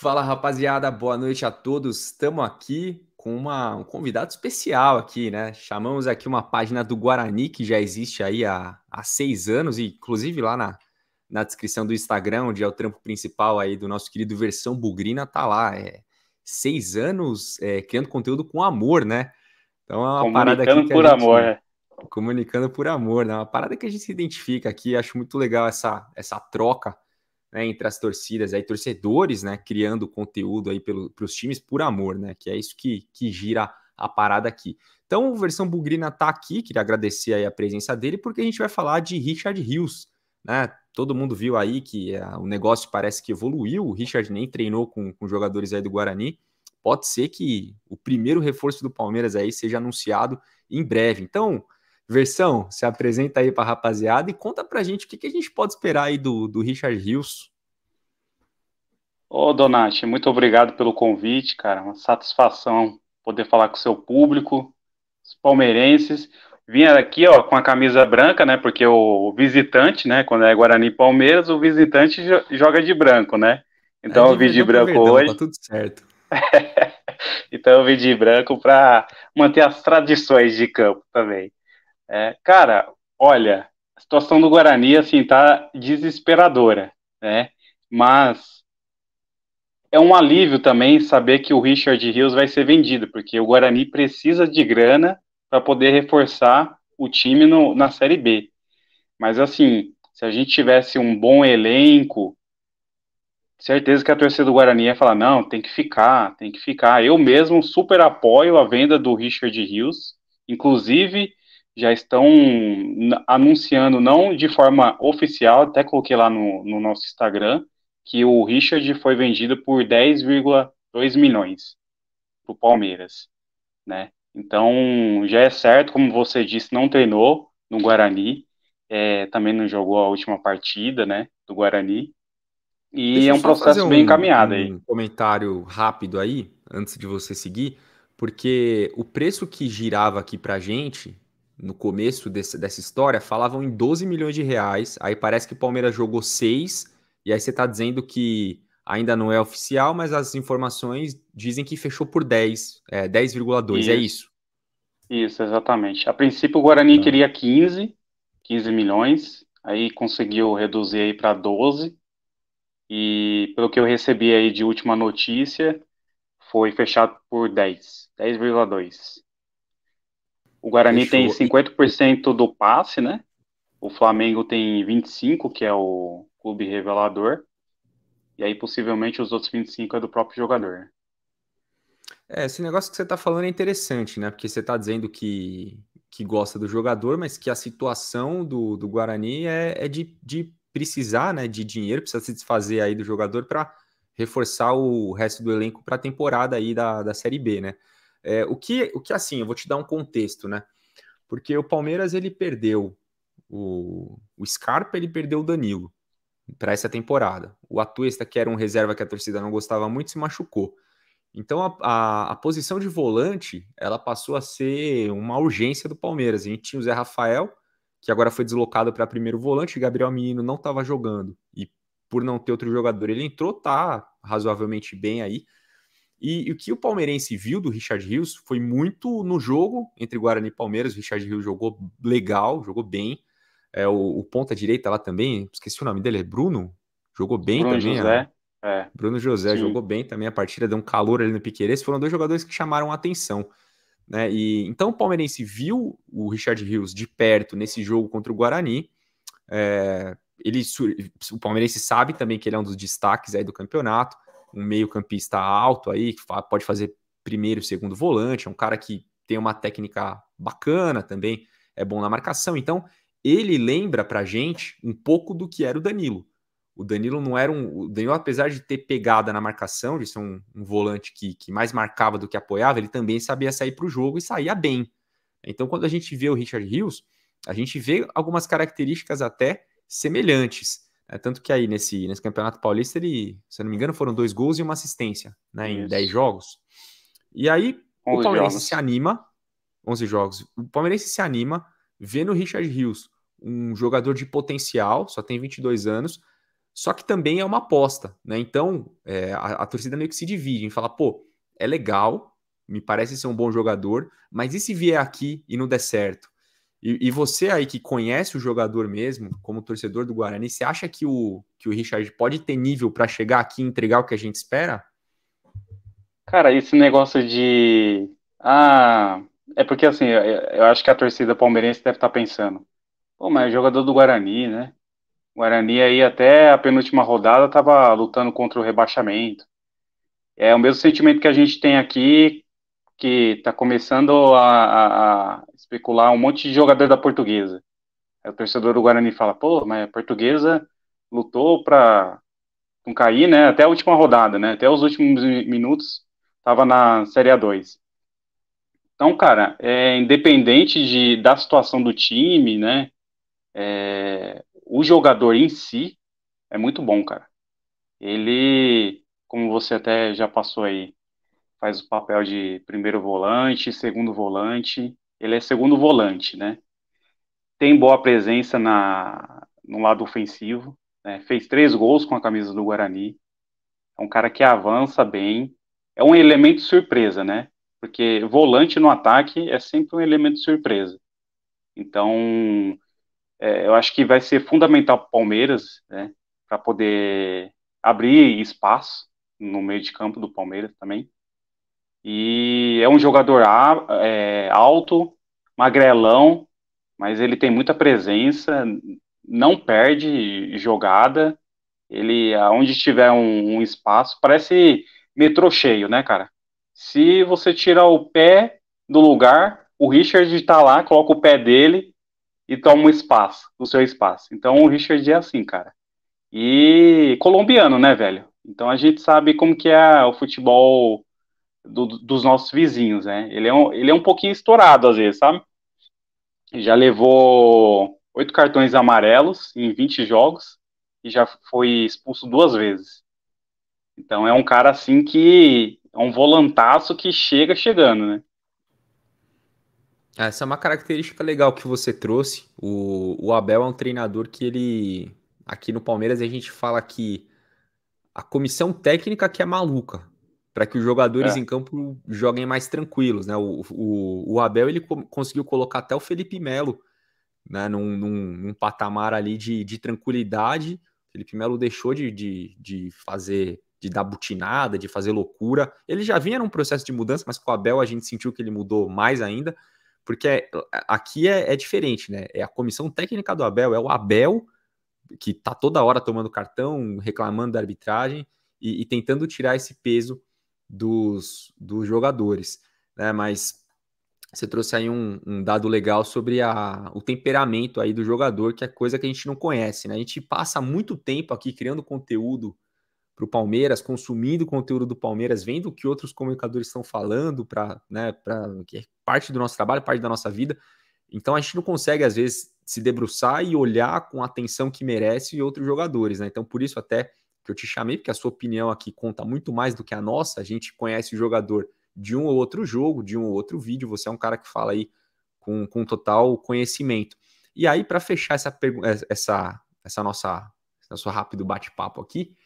Fala rapaziada, boa noite a todos. Estamos aqui com uma, um convidado especial aqui, né? Chamamos aqui uma página do Guarani que já existe aí há, há seis anos, e inclusive lá na, na descrição do Instagram, onde é o trampo principal aí do nosso querido Versão Bugrina, tá lá. É seis anos é, criando conteúdo com amor, né? Então é uma comunicando parada aqui. Comunicando por gente, amor, né? Comunicando por amor, né? É uma parada que a gente se identifica aqui. Acho muito legal essa, essa troca né, entre as torcidas, aí torcedores, né, criando conteúdo aí para os times por amor, né, que é isso que, que gira a parada aqui. Então, versão bugrina tá aqui, queria agradecer aí a presença dele, porque a gente vai falar de Richard Hills né, todo mundo viu aí que é, o negócio parece que evoluiu, o Richard nem treinou com, com jogadores aí do Guarani, pode ser que o primeiro reforço do Palmeiras aí seja anunciado em breve. Então, Versão, se apresenta aí para a rapaziada e conta para a gente o que, que, a gente pode esperar aí do, do Richard Hills Ô, Donati, muito obrigado pelo convite, cara. Uma satisfação poder falar com o seu público, os palmeirenses. Vim aqui, ó, com a camisa branca, né? Porque o visitante, né? Quando é Guarani e Palmeiras, o visitante joga de branco, né? Então é, eu vim de branco verdão, hoje. Tá tudo certo. então eu vim de branco para manter as tradições de campo também. É, cara, olha, a situação do Guarani, assim, tá desesperadora, né? Mas é um alívio também saber que o Richard Rios vai ser vendido, porque o Guarani precisa de grana para poder reforçar o time no, na Série B. Mas assim, se a gente tivesse um bom elenco, certeza que a torcida do Guarani ia falar: não, tem que ficar, tem que ficar. Eu mesmo super apoio a venda do Richard Rios, inclusive já estão anunciando, não de forma oficial, até coloquei lá no, no nosso Instagram, que o Richard foi vendido por 10,2 milhões para o Palmeiras, né? Então já é certo, como você disse, não treinou no Guarani, é, também não jogou a última partida, né, do Guarani. E Deixa é um processo bem um, encaminhado aí. Um comentário rápido aí, antes de você seguir, porque o preço que girava aqui a gente no começo desse, dessa história falavam em 12 milhões de reais, aí parece que o Palmeiras jogou 6 e aí você está dizendo que ainda não é oficial, mas as informações dizem que fechou por 10, é, 10,2, é isso? Isso, exatamente. A princípio o Guarani ah. queria 15, 15 milhões, aí conseguiu reduzir aí para 12. E pelo que eu recebi aí de última notícia, foi fechado por 10, 10,2. O Guarani Fechou. tem 50% do passe, né? O Flamengo tem 25, que é o clube revelador, e aí possivelmente os outros 25 é do próprio jogador. Né? É, esse negócio que você está falando é interessante, né? Porque você está dizendo que, que gosta do jogador, mas que a situação do, do Guarani é, é de, de precisar né, de dinheiro, precisa se desfazer aí do jogador para reforçar o resto do elenco para a temporada aí da, da Série B, né? É, o, que, o que, assim, eu vou te dar um contexto, né? Porque o Palmeiras, ele perdeu o, o Scarpa, ele perdeu o Danilo para essa temporada. O Atuesta, que era um reserva que a torcida não gostava muito, se machucou. Então a, a, a, posição de volante ela passou a ser uma urgência do Palmeiras. A gente tinha o Zé Rafael, que agora foi deslocado para primeiro volante, Gabriel Menino não estava jogando. E por não ter outro jogador, ele entrou, tá razoavelmente bem aí. E, e o que o palmeirense viu do Richard Rios foi muito no jogo entre Guarani e Palmeiras. O Richard Rios jogou legal, jogou bem. É, o, o ponta-direita lá também, esqueci o nome dele, é Bruno? Jogou bem Bruno também, José. Né? É. Bruno José Sim. jogou bem também a partida, deu um calor ali no Piqueires. Foram dois jogadores que chamaram a atenção. Né? E, então o Palmeirense viu o Richard Rios de perto nesse jogo contra o Guarani. É, ele, o Palmeirense sabe também que ele é um dos destaques aí do campeonato, um meio-campista alto aí, que pode fazer primeiro, segundo volante, é um cara que tem uma técnica bacana também, é bom na marcação. Então, ele lembra pra gente um pouco do que era o Danilo. O Danilo não era um. O Danilo, apesar de ter pegada na marcação, de ser um, um volante que, que mais marcava do que apoiava, ele também sabia sair para o jogo e saía bem. Então, quando a gente vê o Richard Rios, a gente vê algumas características até semelhantes. Né? Tanto que aí nesse, nesse Campeonato Paulista, ele, se eu não me engano, foram dois gols e uma assistência né? em 10 jogos. E aí o Palmeirense jogos. se anima, 11 jogos. O Palmeirense se anima vendo o Richard Rios, um jogador de potencial, só tem 22 anos, só que também é uma aposta, né? Então, é, a, a, torcida meio que se divide em falar, pô, é legal, me parece ser um bom jogador, mas e se vier aqui e não der certo? E, e você aí que conhece o jogador mesmo, como torcedor do Guarani, você acha que o, que o Richard pode ter nível para chegar aqui e entregar o que a gente espera? Cara, esse negócio de ah, é porque, assim, eu acho que a torcida palmeirense deve estar tá pensando. Pô, mas é jogador do Guarani, né? O Guarani aí até a penúltima rodada estava lutando contra o rebaixamento. É o mesmo sentimento que a gente tem aqui, que está começando a, a, a, especular um monte de jogador da portuguesa. Aí o torcedor do Guarani fala, pô, mas a portuguesa lutou para não cair, né? Até a última rodada, né? Até os últimos minutos estava na Série A2. Então, cara, é, independente de, da situação do time, né? É, o jogador em si é muito bom, cara. Ele, como você até já passou aí, faz o papel de primeiro volante, segundo volante. Ele é segundo volante, né? Tem boa presença na, no lado ofensivo. Né? Fez três gols com a camisa do Guarani. É um cara que avança bem. É um elemento surpresa, né? porque volante no ataque é sempre um elemento de surpresa. Então, é, eu acho que vai ser fundamental para o Palmeiras, né, para poder abrir espaço no meio de campo do Palmeiras também. E é um jogador é, alto, magrelão, mas ele tem muita presença, não perde jogada. Ele, aonde tiver um, um espaço, parece metrô cheio, né, cara? Se você tira o pé do lugar, o Richard está lá, coloca o pé dele e toma um espaço, o seu espaço. Então o Richard é assim, cara. E colombiano, né, velho? Então a gente sabe como que é o futebol do, dos nossos vizinhos, né? Ele é, um, ele é um pouquinho estourado às vezes, sabe? Já levou oito cartões amarelos em 20 jogos e já foi expulso duas vezes. Então é um cara assim que é um volantaço que chega chegando, né? Ah, essa é uma característica legal que você trouxe. O, o Abel é um treinador que ele. Aqui no Palmeiras a gente fala que a comissão técnica que é maluca, para que os jogadores é. em campo joguem mais tranquilos, né? O, o, o Abel ele conseguiu colocar até o Felipe Melo, né? Num, num, num patamar ali de, de tranquilidade. O Felipe Melo deixou de, de, de fazer de dar butinada, de fazer loucura. Ele já vinha num processo de mudança, mas com o Abel a gente sentiu que ele mudou mais ainda, porque é, aqui é, é diferente, né? É a comissão técnica do Abel, é o Abel que tá toda hora tomando cartão, reclamando da arbitragem e, e tentando tirar esse peso dos, dos jogadores, né? Mas você trouxe aí um, um dado legal sobre a, o temperamento aí do jogador, que é coisa que a gente não conhece, né? A gente passa muito tempo aqui criando conteúdo para o Palmeiras, consumindo o conteúdo do Palmeiras, vendo o que outros comunicadores estão falando, para né, que é parte do nosso trabalho, parte da nossa vida. Então a gente não consegue, às vezes, se debruçar e olhar com a atenção que merece outros jogadores. Né? Então, por isso, até que eu te chamei, porque a sua opinião aqui conta muito mais do que a nossa. A gente conhece o jogador de um ou outro jogo, de um ou outro vídeo. Você é um cara que fala aí com, com total conhecimento. E aí, para fechar essa, essa, essa nossa esse nosso rápido bate-papo aqui,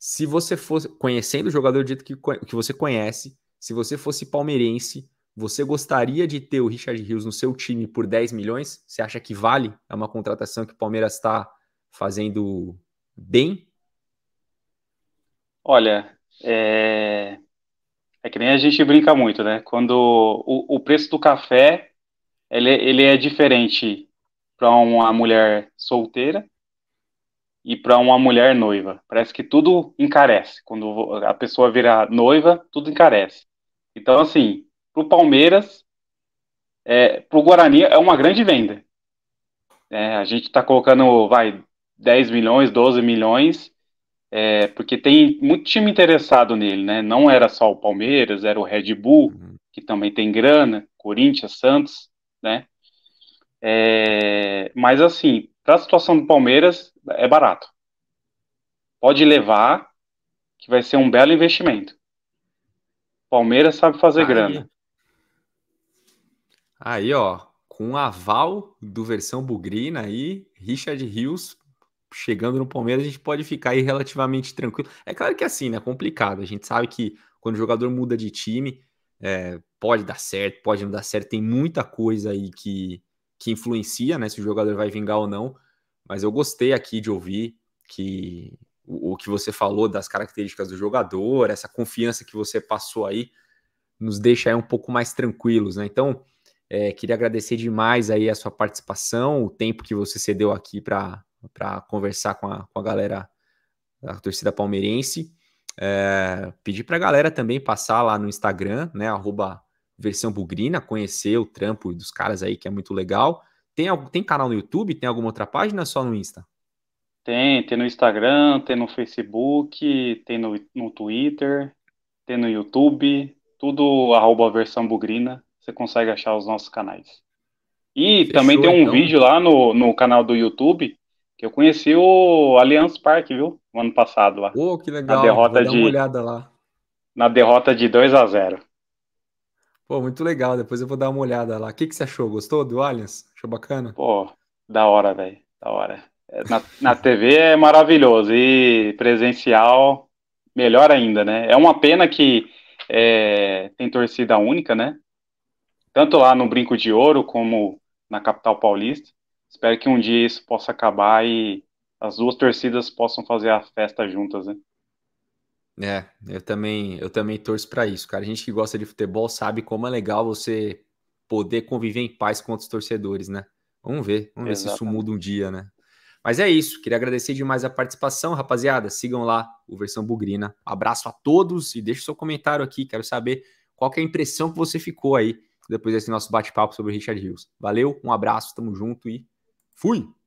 se você fosse, conhecendo o jogador do jeito que, que você conhece, se você fosse palmeirense, você gostaria de ter o Richard Rios no seu time por 10 milhões? Você acha que vale? É uma contratação que o Palmeiras está fazendo bem? Olha, é... é... que nem a gente brinca muito, né? Quando o, o preço do café ele, é, ele é diferente para uma mulher solteira e para uma mulher noiva. Parece que tudo encarece. Quando a pessoa vira noiva, tudo encarece. Então, assim, para o Palmeiras, é, para o Guarani é uma grande venda. É, a gente está colocando, vai, 10 milhões, 12 milhões, é, porque tem muito time interessado nele, né? Não era só o Palmeiras, era o Red Bull, uhum. que também tem grana, Corinthians, Santos, né? É, mas assim, para a situação do Palmeiras, é barato. Pode levar, que vai ser um belo investimento. Palmeiras sabe fazer aí, grana. Aí, ó, com um aval do versão bugrina aí, Richard Rios chegando no Palmeiras, a gente pode ficar aí relativamente tranquilo. É claro que é assim, né? É complicado. A gente sabe que quando o jogador muda de time, é, pode dar certo, pode não dar certo. Tem muita coisa aí que, que influencia, né? Se o jogador vai vingar ou não. Mas eu gostei aqui de ouvir que o, o que você falou das características do jogador, essa confiança que você passou aí, nos deixa aí um pouco mais tranquilos, né? Então, é, queria agradecer demais aí a sua participação, o tempo que você cedeu aqui para conversar com a, com a galera da torcida palmeirense. É, pedir para a galera também passar lá no Instagram, né? Arroba versão bugrina, conhecer o trampo dos caras aí, que é muito legal. Tem, tem canal no YouTube? Tem alguma outra página só no Insta? Tem, tem no Instagram, tem no Facebook, tem no, no Twitter, tem no YouTube, tudo arroba versão bugrina, você consegue achar os nossos canais. E Fechou, também tem um então. vídeo lá no, no canal do YouTube, que eu conheci o Allianz Parque, viu? No ano passado lá. oh, que legal. Na derrota Vou de, dar uma olhada lá. Na derrota de 2 a 0 Pô, muito legal. Depois eu vou dar uma olhada lá. O que, que você achou? Gostou do Allianz? Achou bacana? Pô, da hora, velho. Da hora. É, na, na TV é maravilhoso. E presencial, melhor ainda, né? É uma pena que é, tem torcida única, né? Tanto lá no Brinco de Ouro como na capital paulista. Espero que um dia isso possa acabar e as duas torcidas possam fazer a festa juntas, né? É, eu também, eu também torço para isso, cara. A gente que gosta de futebol sabe como é legal você poder conviver em paz com outros torcedores, né? Vamos ver, vamos Exatamente. ver se isso muda um dia, né? Mas é isso, queria agradecer demais a participação, rapaziada. Sigam lá o Versão Bugrina. Abraço a todos e deixe seu comentário aqui. Quero saber qual que é a impressão que você ficou aí depois desse nosso bate-papo sobre o Richard Hills. Valeu, um abraço, tamo junto e fui!